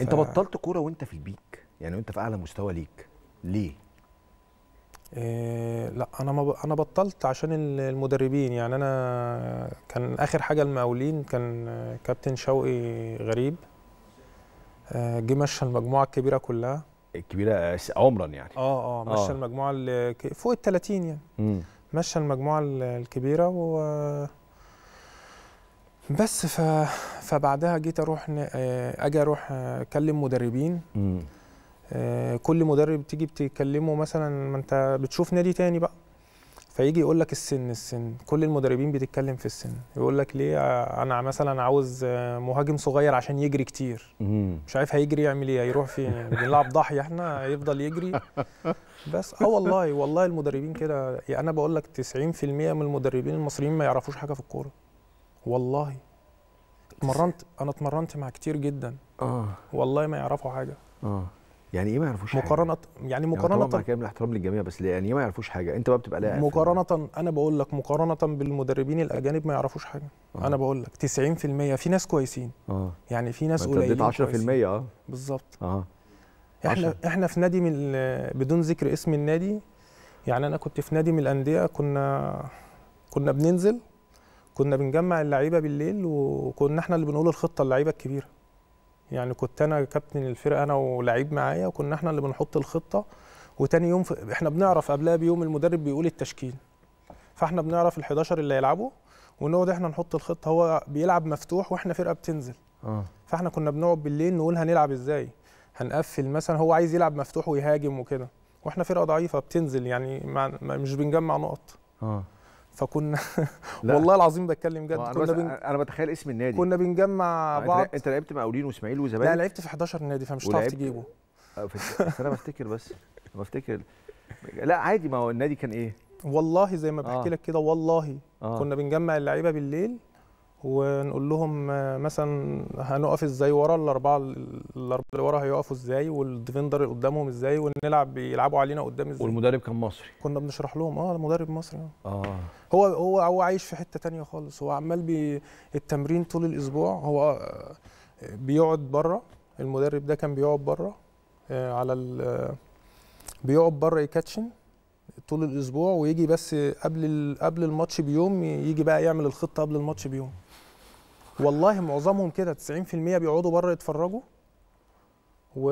انت بطلت كوره وانت في البيك يعني وانت في اعلى مستوى ليك ليه إيه لا انا ما ب... انا بطلت عشان المدربين يعني انا كان اخر حاجه المقاولين كان كابتن شوقي غريب آه، جه مشى المجموعه الكبيره كلها الكبيره آه، عمرا يعني اه اه مشى آه. المجموعه اللي فوق ال 30 يعني مشى المجموعه الكبيره و بس ف فبعدها جيت اروح آه، اجي اروح آه، اكلم مدربين م. آه، كل مدرب تيجي بتكلمه مثلا ما انت بتشوف نادي تاني بقى فيجي يقول لك السن السن كل المدربين بتتكلم في السن يقول لك ليه انا مثلا عاوز مهاجم صغير عشان يجري كتير مش عارف هيجري يعمل ايه هيروح فين يعني بنلعب ضاحيه احنا هيفضل يجري بس اه والله والله المدربين كده يعني انا بقول لك 90% من المدربين المصريين ما يعرفوش حاجه في الكوره والله اتمرنت انا اتمرنت مع كتير جدا اه والله ما يعرفوا حاجه اه يعني ايه ما يعرفوش مقارنه حاجة؟ يعني, يعني مقارنه يعني طبعا كامل الاحترام للجميع بس يعني ايه ما يعرفوش حاجه انت بقى بتبقى لاعب مقارنه انا بقول لك مقارنه بالمدربين الاجانب ما يعرفوش حاجه أوه. انا بقول لك 90% في ناس كويسين اه يعني في ناس قليلين انت اديت 10% اه بالظبط اه احنا عشرة. احنا في نادي من بدون ذكر اسم النادي يعني انا كنت في نادي من الانديه كنا كنا بننزل كنا بنجمع اللعيبه بالليل وكنا احنا اللي بنقول الخطه اللعيبه الكبيره يعني كنت انا كابتن الفرقه انا ولعيب معايا وكنا احنا اللي بنحط الخطه وتاني يوم احنا بنعرف قبلها بيوم المدرب بيقول التشكيل فاحنا بنعرف ال11 اللي هيلعبوا ونقعد احنا نحط الخطه هو بيلعب مفتوح واحنا فرقه بتنزل آه. فاحنا كنا بنقعد بالليل نقول هنلعب ازاي هنقفل مثلا هو عايز يلعب مفتوح ويهاجم وكده واحنا فرقه ضعيفه بتنزل يعني مع... مش بنجمع نقط اه فكنا والله العظيم بتكلم جد كنا بن... انا بتخيل اسم النادي كنا بنجمع بعض انت لعبت مع مقاولين واسماعيل وزمالك لا لعبت في 11 نادي فمش هتعرف ولعبت... تجيبه آه، بس انا بفتكر بس بفتكر لا عادي ما هو النادي كان ايه والله زي ما بحكي آه. لك كده والله آه. كنا بنجمع اللعيبه بالليل ونقول لهم آه، مثلا هنقف ازاي ورا الاربعه الاربعه اللي ورا هيقفوا ازاي والديفندر اللي قدامهم ازاي ونلعب بيلعبوا علينا قدام ازاي والمدرب كان مصري كنا بنشرح لهم اه المدرب مصري اه هو هو هو عايش في حته تانية خالص هو عمال بي التمرين طول الاسبوع هو آه، بيقعد بره المدرب ده كان بيقعد بره آه، على ال بيقعد بره يكاتشن طول الاسبوع ويجي بس قبل قبل الماتش بيوم يجي بقى يعمل الخطه قبل الماتش بيوم والله معظمهم كده 90% بيقعدوا بره يتفرجوا و...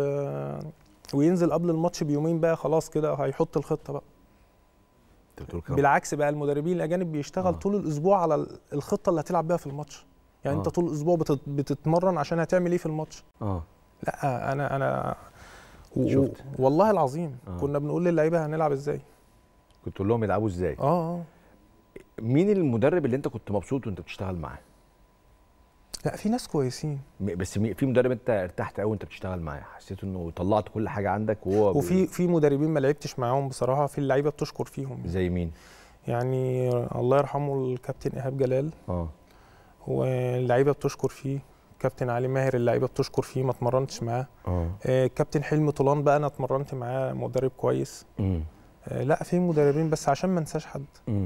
وينزل قبل الماتش بيومين بقى خلاص كده هيحط الخطه بقى بالعكس بقى المدربين الاجانب بيشتغل آه. طول الاسبوع على الخطه اللي هتلعب بيها في الماتش يعني آه. انت طول الاسبوع بتت... بتتمرن عشان هتعمل ايه في الماتش اه لا انا انا و... شفت. والله العظيم آه. كنا بنقول للعيبه هنلعب ازاي كنت تقول لهم يلعبوا ازاي اه, آه. مين المدرب اللي انت كنت مبسوط وانت بتشتغل معاه لا في ناس كويسين بس في مدرب انت ارتحت قوي وانت بتشتغل معاه حسيت انه طلعت كل حاجه عندك وهو وفي في مدربين ما لعبتش معاهم بصراحه في اللعيبه بتشكر فيهم زي مين يعني الله يرحمه الكابتن ايهاب جلال اه واللعيبه بتشكر فيه كابتن علي ماهر اللعيبه بتشكر فيه ما اتمرنتش معاه آه. آه، كابتن حلمي طولان بقى انا اتمرنت معاه مدرب كويس آه لا في مدربين بس عشان ما انساش حد